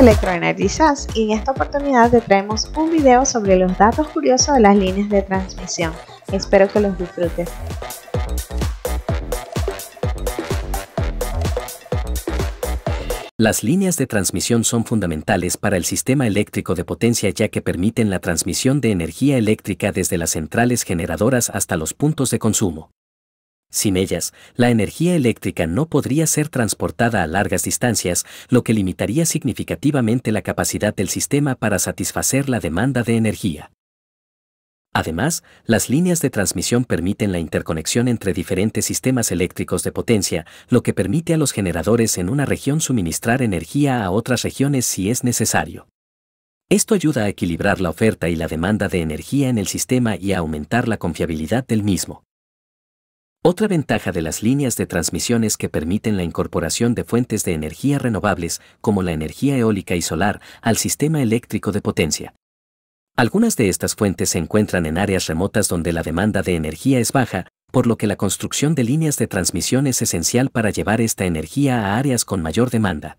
Electroenergizas y en esta oportunidad te traemos un video sobre los datos curiosos de las líneas de transmisión. Espero que los disfrutes. Las líneas de transmisión son fundamentales para el sistema eléctrico de potencia ya que permiten la transmisión de energía eléctrica desde las centrales generadoras hasta los puntos de consumo. Sin ellas, la energía eléctrica no podría ser transportada a largas distancias, lo que limitaría significativamente la capacidad del sistema para satisfacer la demanda de energía. Además, las líneas de transmisión permiten la interconexión entre diferentes sistemas eléctricos de potencia, lo que permite a los generadores en una región suministrar energía a otras regiones si es necesario. Esto ayuda a equilibrar la oferta y la demanda de energía en el sistema y a aumentar la confiabilidad del mismo. Otra ventaja de las líneas de transmisión es que permiten la incorporación de fuentes de energía renovables, como la energía eólica y solar, al sistema eléctrico de potencia. Algunas de estas fuentes se encuentran en áreas remotas donde la demanda de energía es baja, por lo que la construcción de líneas de transmisión es esencial para llevar esta energía a áreas con mayor demanda.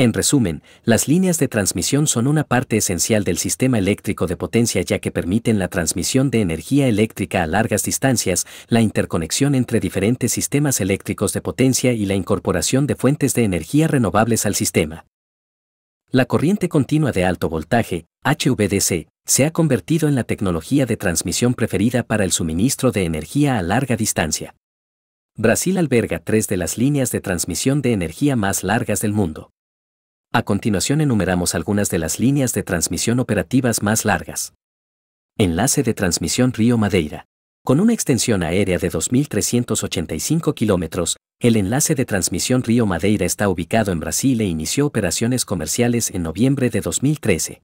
En resumen, las líneas de transmisión son una parte esencial del sistema eléctrico de potencia ya que permiten la transmisión de energía eléctrica a largas distancias, la interconexión entre diferentes sistemas eléctricos de potencia y la incorporación de fuentes de energía renovables al sistema. La corriente continua de alto voltaje, HVDC, se ha convertido en la tecnología de transmisión preferida para el suministro de energía a larga distancia. Brasil alberga tres de las líneas de transmisión de energía más largas del mundo. A continuación enumeramos algunas de las líneas de transmisión operativas más largas. Enlace de transmisión Río Madeira. Con una extensión aérea de 2.385 kilómetros, el enlace de transmisión Río Madeira está ubicado en Brasil e inició operaciones comerciales en noviembre de 2013.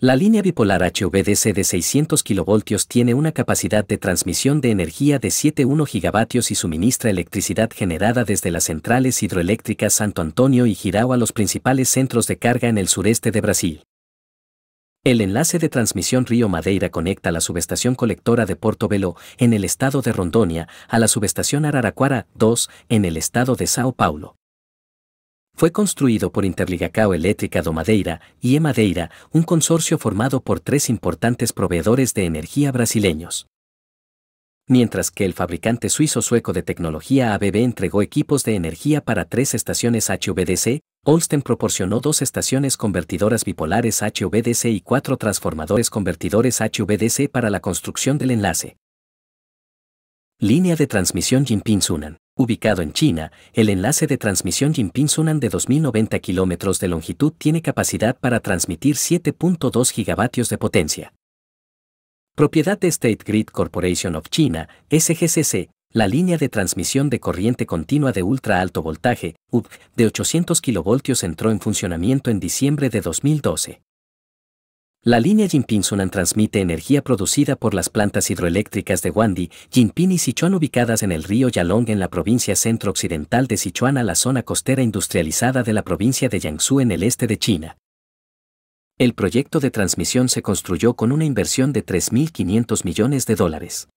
La línea bipolar HVDC de 600 kilovoltios tiene una capacidad de transmisión de energía de 7,1 gigavatios y suministra electricidad generada desde las centrales hidroeléctricas Santo Antonio y Girao a los principales centros de carga en el sureste de Brasil. El enlace de transmisión Río Madeira conecta la subestación colectora de Porto Velo, en el estado de Rondônia, a la subestación Araraquara 2, en el estado de Sao Paulo. Fue construido por Interligacao Eléctrica do Madeira y E Madeira, un consorcio formado por tres importantes proveedores de energía brasileños. Mientras que el fabricante suizo-sueco de tecnología ABB entregó equipos de energía para tres estaciones HVDC, Olsten proporcionó dos estaciones convertidoras bipolares HVDC y cuatro transformadores convertidores HVDC para la construcción del enlace. Línea de transmisión Jinping-Sunan. Ubicado en China, el enlace de transmisión Jinping-Sunan de 2.090 kilómetros de longitud tiene capacidad para transmitir 7.2 gigavatios de potencia. Propiedad de State Grid Corporation of China, SGCC, la línea de transmisión de corriente continua de ultra alto voltaje, UV, de 800 kilovoltios entró en funcionamiento en diciembre de 2012. La línea Jinping-Sunan transmite energía producida por las plantas hidroeléctricas de Wandi, Jinping y Sichuan ubicadas en el río Yalong en la provincia centro-occidental de Sichuan a la zona costera industrializada de la provincia de Jiangsu en el este de China. El proyecto de transmisión se construyó con una inversión de 3.500 millones de dólares.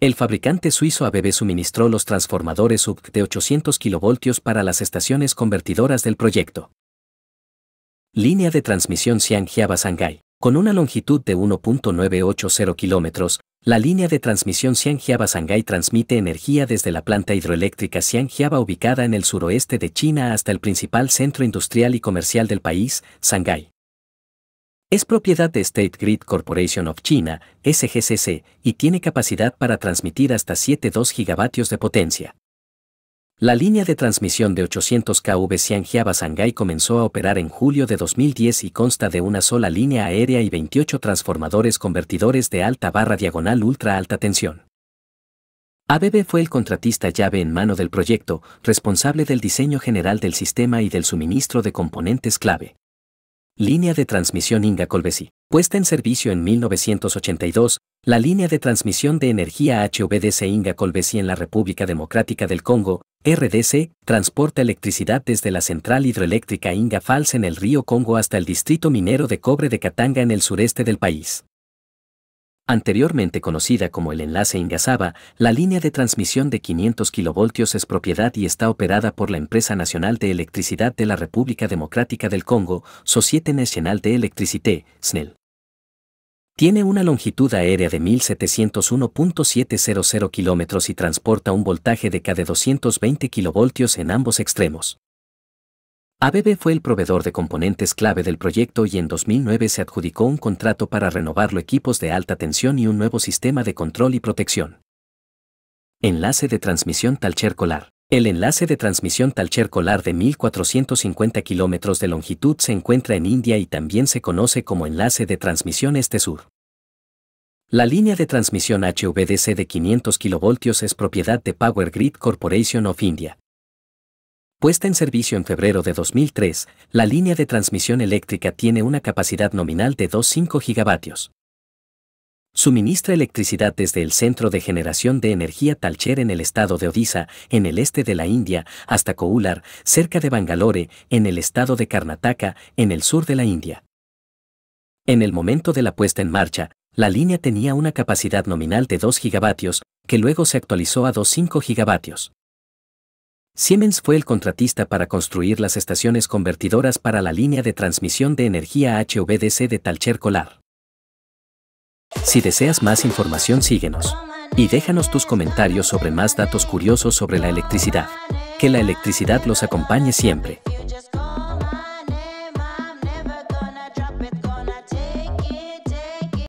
El fabricante suizo ABB suministró los transformadores sub de 800 kilovoltios para las estaciones convertidoras del proyecto. Línea de transmisión xiangjiaba shanghai Con una longitud de 1.980 kilómetros, la línea de transmisión xiangjiaba shanghai transmite energía desde la planta hidroeléctrica Xiangjiaba ubicada en el suroeste de China hasta el principal centro industrial y comercial del país, Shanghai. Es propiedad de State Grid Corporation of China, SGCC, y tiene capacidad para transmitir hasta 7.2 gigavatios de potencia. La línea de transmisión de 800 kV Xiangyaba Shanghai comenzó a operar en julio de 2010 y consta de una sola línea aérea y 28 transformadores convertidores de alta barra diagonal ultra alta tensión. ABB fue el contratista llave en mano del proyecto, responsable del diseño general del sistema y del suministro de componentes clave. Línea de transmisión Inga Colvesi. Puesta en servicio en 1982, la línea de transmisión de energía HVDC Inga Colvesi en la República Democrática del Congo RDC, transporta electricidad desde la central hidroeléctrica Inga Falls en el río Congo hasta el distrito minero de cobre de Katanga en el sureste del país. Anteriormente conocida como el enlace Ingasaba, la línea de transmisión de 500 kilovoltios es propiedad y está operada por la Empresa Nacional de Electricidad de la República Democrática del Congo, Societe Nacional de Electricité, SNEL. Tiene una longitud aérea de 1701.700 km y transporta un voltaje de cada 220 kilovoltios en ambos extremos. ABB fue el proveedor de componentes clave del proyecto y en 2009 se adjudicó un contrato para renovarlo equipos de alta tensión y un nuevo sistema de control y protección. Enlace de transmisión talcher colar. El enlace de transmisión talcher colar de 1450 kilómetros de longitud se encuentra en India y también se conoce como enlace de transmisión este-sur. La línea de transmisión HVDC de 500 kilovoltios es propiedad de Power Grid Corporation of India. Puesta en servicio en febrero de 2003, la línea de transmisión eléctrica tiene una capacidad nominal de 2,5 gigavatios. Suministra electricidad desde el centro de generación de energía Talcher en el estado de Odisha, en el este de la India, hasta Koular, cerca de Bangalore, en el estado de Karnataka, en el sur de la India. En el momento de la puesta en marcha, la línea tenía una capacidad nominal de 2 gigavatios, que luego se actualizó a 2.5 gigavatios. Siemens fue el contratista para construir las estaciones convertidoras para la línea de transmisión de energía HVDC de Talcher Colar. Si deseas más información síguenos. Y déjanos tus comentarios sobre más datos curiosos sobre la electricidad. Que la electricidad los acompañe siempre.